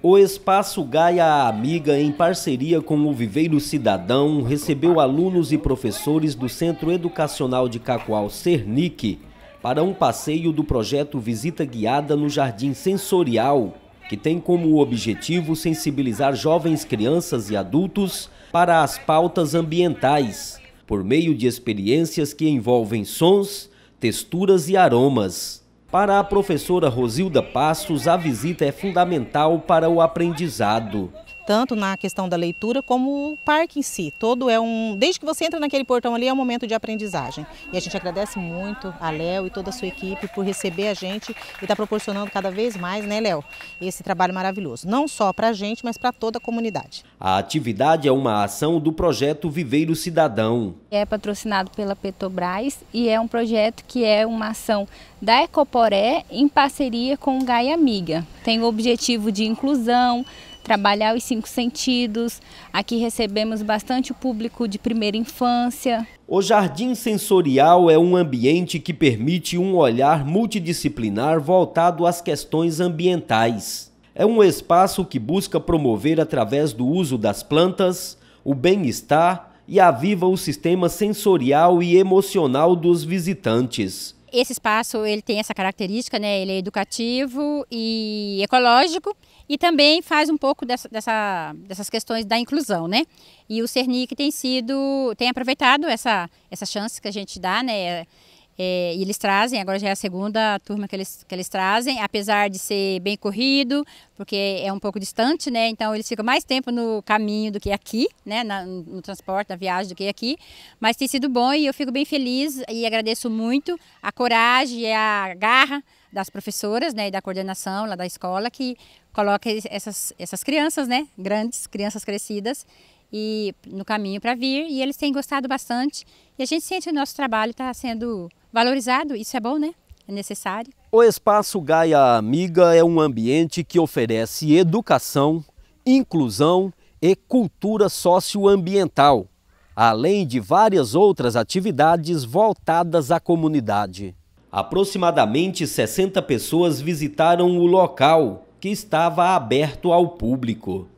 O Espaço Gaia Amiga, em parceria com o Viveiro Cidadão, recebeu alunos e professores do Centro Educacional de Cacoal Cernic para um passeio do projeto Visita Guiada no Jardim Sensorial, que tem como objetivo sensibilizar jovens crianças e adultos para as pautas ambientais, por meio de experiências que envolvem sons, texturas e aromas. Para a professora Rosilda Passos, a visita é fundamental para o aprendizado tanto na questão da leitura como o parque em si. Todo é um, desde que você entra naquele portão ali é um momento de aprendizagem. E a gente agradece muito a Léo e toda a sua equipe por receber a gente e está proporcionando cada vez mais, né, Léo, esse trabalho maravilhoso, não só para a gente, mas para toda a comunidade. A atividade é uma ação do projeto Viveiro Cidadão. É patrocinado pela Petrobras e é um projeto que é uma ação da Ecoporé em parceria com o Gaia Amiga. Tem o objetivo de inclusão, trabalhar os cinco sentidos. Aqui recebemos bastante público de primeira infância. O Jardim Sensorial é um ambiente que permite um olhar multidisciplinar voltado às questões ambientais. É um espaço que busca promover, através do uso das plantas, o bem-estar e aviva o sistema sensorial e emocional dos visitantes. Esse espaço ele tem essa característica, né? Ele é educativo e ecológico e também faz um pouco dessa, dessa, dessas questões da inclusão, né? E o Cernic tem sido, tem aproveitado essa, essa chance que a gente dá, né? É, e eles trazem, agora já é a segunda turma que eles, que eles trazem, apesar de ser bem corrido, porque é um pouco distante, né? Então eles ficam mais tempo no caminho do que aqui, né? Na, no transporte, na viagem do que aqui. Mas tem sido bom e eu fico bem feliz e agradeço muito a coragem e a garra das professoras, né, e da coordenação lá da escola que coloca essas, essas crianças, né, grandes, crianças crescidas e no caminho para vir e eles têm gostado bastante e a gente sente que o nosso trabalho está sendo valorizado. Isso é bom, né? É necessário. O Espaço Gaia Amiga é um ambiente que oferece educação, inclusão e cultura socioambiental, além de várias outras atividades voltadas à comunidade. Aproximadamente 60 pessoas visitaram o local, que estava aberto ao público.